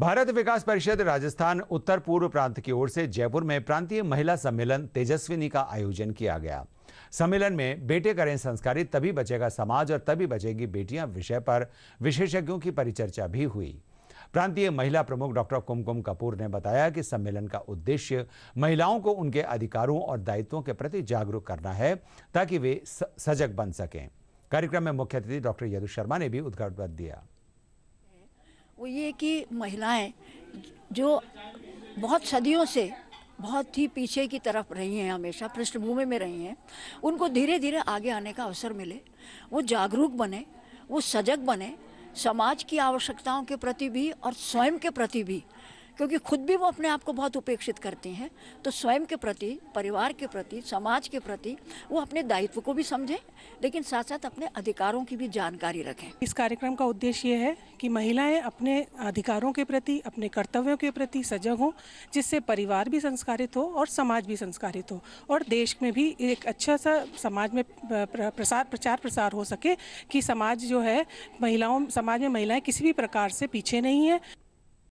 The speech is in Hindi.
भारत विकास परिषद राजस्थान उत्तर पूर्व प्रांत की ओर से जयपुर में प्रांतीय महिला सम्मेलन तेजस्विनी का आयोजन किया गया सम्मेलन में बेटे करें संस्कारी तभी बचेगा समाज और तभी बचेगी बेटियां विषय पर विशेषज्ञों की परिचर्चा भी हुई प्रांतीय महिला प्रमुख डॉक्टर कुमकुम कपूर ने बताया कि सम्मेलन का उद्देश्य महिलाओं को उनके अधिकारों और दायित्वों के प्रति जागरूक करना है ताकि वे सजग बन सकें कार्यक्रम में मुख्य अतिथि डॉक्टर यदु शर्मा ने भी उद्घाटन दिया वो ये कि महिलाएं जो बहुत सदियों से बहुत ही पीछे की तरफ रही हैं हमेशा पृष्ठभूमि में रही हैं उनको धीरे धीरे आगे आने का अवसर मिले वो जागरूक बने वो सजग बने समाज की आवश्यकताओं के प्रति भी और स्वयं के प्रति भी क्योंकि खुद भी वो अपने आप को बहुत उपेक्षित करते हैं तो स्वयं के प्रति परिवार के प्रति समाज के प्रति वो अपने दायित्व को भी समझें लेकिन साथ साथ अपने अधिकारों की भी जानकारी रखें इस कार्यक्रम का उद्देश्य यह है कि महिलाएं अपने अधिकारों के प्रति अपने कर्तव्यों के प्रति सजग हों जिससे परिवार भी संस्कारित हो और समाज भी संस्कारित हो और देश में भी एक अच्छा सा समाज में प्रसार प्रचार प्रसार हो सके कि समाज जो है महिलाओं समाज में महिलाएं किसी भी प्रकार से पीछे नहीं है